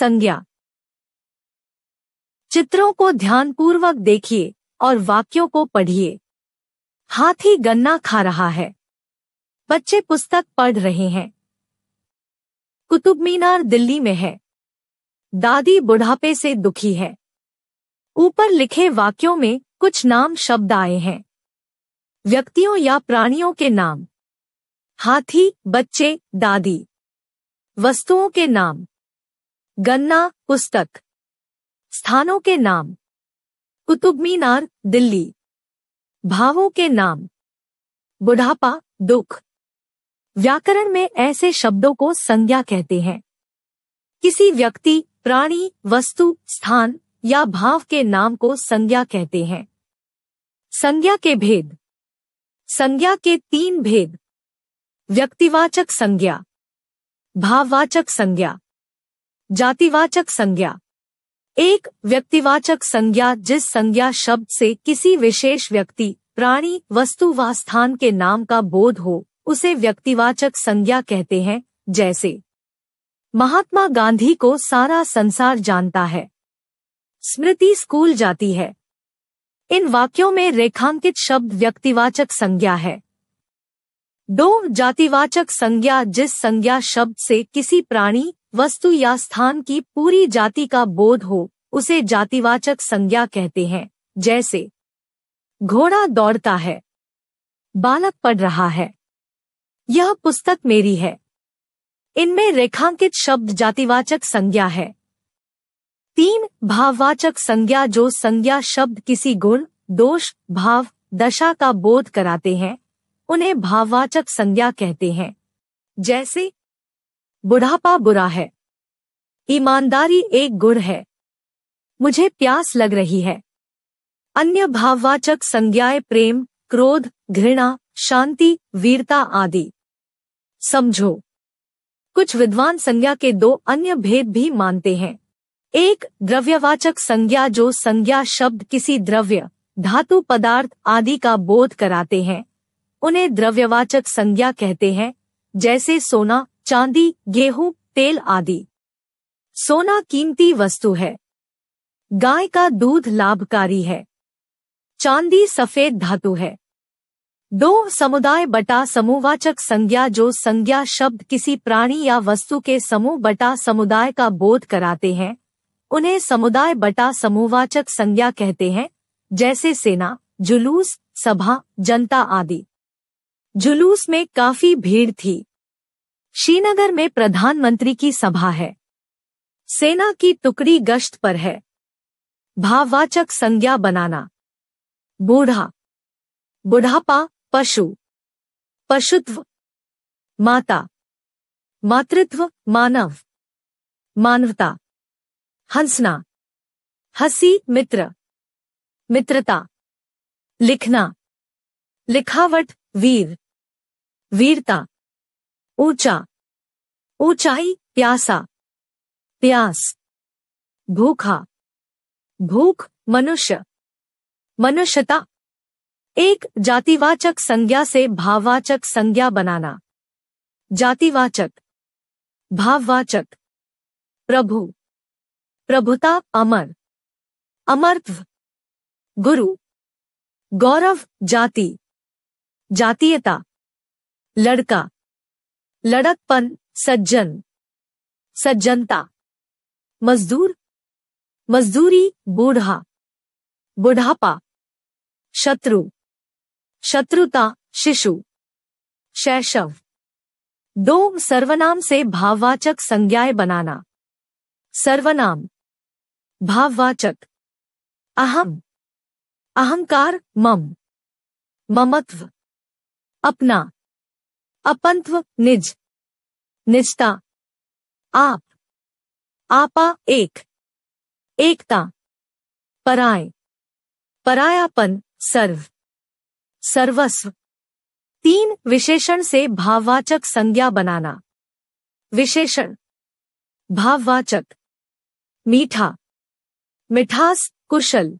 संज्ञा चित्रों को ध्यानपूर्वक देखिए और वाक्यों को पढ़िए हाथी गन्ना खा रहा है बच्चे पुस्तक पढ़ रहे हैं कुतुब मीनार दिल्ली में है दादी बुढ़ापे से दुखी है ऊपर लिखे वाक्यों में कुछ नाम शब्द आए हैं व्यक्तियों या प्राणियों के नाम हाथी बच्चे दादी वस्तुओं के नाम गन्ना पुस्तक स्थानों के नाम कुतुब मीनार दिल्ली भावों के नाम बुढ़ापा दुख व्याकरण में ऐसे शब्दों को संज्ञा कहते हैं किसी व्यक्ति प्राणी वस्तु स्थान या भाव के नाम को संज्ञा कहते हैं संज्ञा के भेद संज्ञा के तीन भेद व्यक्तिवाचक संज्ञा भाववाचक संज्ञा जातिवाचक संज्ञा एक व्यक्तिवाचक संज्ञा जिस संज्ञा शब्द से किसी विशेष व्यक्ति प्राणी वस्तु व स्थान के नाम का बोध हो उसे व्यक्तिवाचक संज्ञा कहते हैं जैसे महात्मा गांधी को सारा संसार जानता है स्मृति स्कूल जाती है इन वाक्यों में रेखांकित शब्द व्यक्तिवाचक संज्ञा है दो जातिवाचक संज्ञा जिस संज्ञा शब्द से किसी प्राणी वस्तु या स्थान की पूरी जाति का बोध हो उसे जातिवाचक संज्ञा कहते हैं जैसे घोड़ा दौड़ता है बालक पढ़ रहा है यह पुस्तक मेरी है इनमें रेखांकित शब्द जातिवाचक संज्ञा है तीन भाववाचक संज्ञा जो संज्ञा शब्द किसी गुण दोष भाव दशा का बोध कराते हैं उन्हें भाववाचक संज्ञा कहते हैं जैसे बुढ़ापा बुरा है ईमानदारी एक गुण है मुझे प्यास लग रही है अन्य भाववाचक संज्ञाए प्रेम क्रोध घृणा शांति वीरता आदि समझो कुछ विद्वान संज्ञा के दो अन्य भेद भी मानते हैं एक द्रव्यवाचक संज्ञा जो संज्ञा शब्द किसी द्रव्य धातु पदार्थ आदि का बोध कराते हैं उन्हें द्रव्यवाचक संज्ञा कहते हैं जैसे सोना चांदी गेहूं तेल आदि सोना कीमती वस्तु है गाय का दूध लाभकारी है चांदी सफेद धातु है दो समुदाय बटा समूहवाचक संज्ञा जो संज्ञा शब्द किसी प्राणी या वस्तु के समूह बटा समुदाय का बोध कराते हैं उन्हें समुदाय बटा समूहवाचक संज्ञा कहते हैं जैसे सेना जुलूस सभा जनता आदि जुलूस में काफी भीड़ थी श्रीनगर में प्रधानमंत्री की सभा है सेना की टुकड़ी गश्त पर है भाववाचक संज्ञा बनाना बूढ़ा बुढ़ापा पशु पशुत्व माता मातृत्व मानव मानवता हंसना हसी मित्र मित्रता लिखना लिखावट वीर वीरता ऊंचा ऊंचाई प्यासा प्यास भूखा भूख मनुष्य मनुष्यता एक जातिवाचक संज्ञा से भाववाचक संज्ञा बनाना जातिवाचक भाववाचक प्रभु प्रभुता अमर अमर्त्व गुरु गौरव जाति जातीयता लड़का लड़कपन सज्जन सज्जनता मजदूर मजदूरी बूढ़ा बुढ़ापा शत्रु शत्रुता शिशु शैशव दो सर्वनाम से भाववाचक संज्ञाएं बनाना सर्वनाम भाववाचक अहम अहंकार मम ममत्व अपना अपंत्व निज निष्ठा आप आपा एक एकता पराय परायापन सर्व सर्वस्व तीन विशेषण से भाववाचक संज्ञा बनाना विशेषण भाववाचक मीठा मिठास कुशल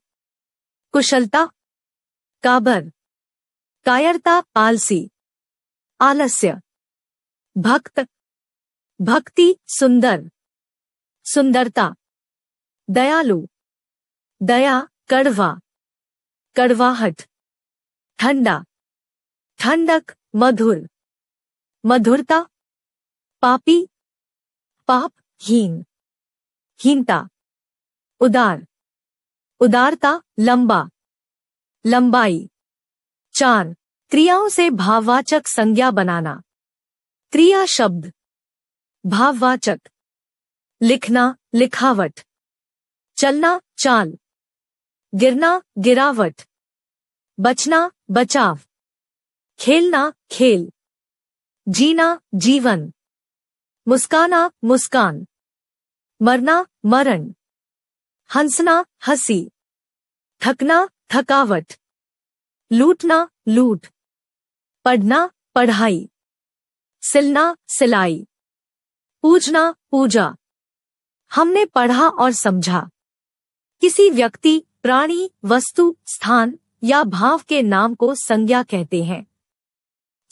कुशलता काबर कायरता आलसी आलस्य भक्त भक्ति सुंदर सुंदरता दयालु दया कड़वा कड़वाहट ठंडा ठंडक मधुर मधुरता पापी पाप हीन हीनता उदार उदारता लंबा लंबाई चार क्रियाओं से भाववाचक संज्ञा बनाना क्रिया शब्द भाववाचक लिखना लिखावट चलना चाल गिरना गिरावट बचना बचाव खेलना खेल जीना जीवन मुस्काना मुस्कान मरना मरण हंसना हंसी थकना थकावट लूटना लूट पढ़ना पढ़ाई सिलना सिलाई पूजना पूजा हमने पढ़ा और समझा किसी व्यक्ति प्राणी वस्तु स्थान या भाव के नाम को संज्ञा कहते हैं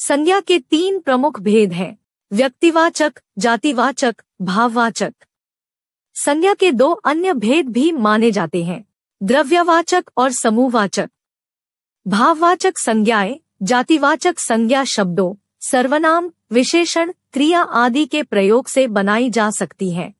संज्ञा के तीन प्रमुख भेद हैं व्यक्तिवाचक जातिवाचक भाववाचक संज्ञा के दो अन्य भेद भी माने जाते हैं द्रव्यवाचक और समूहवाचक भाववाचक संज्ञाएं जातिवाचक संज्ञा शब्दों सर्वनाम विशेषण क्रिया आदि के प्रयोग से बनाई जा सकती है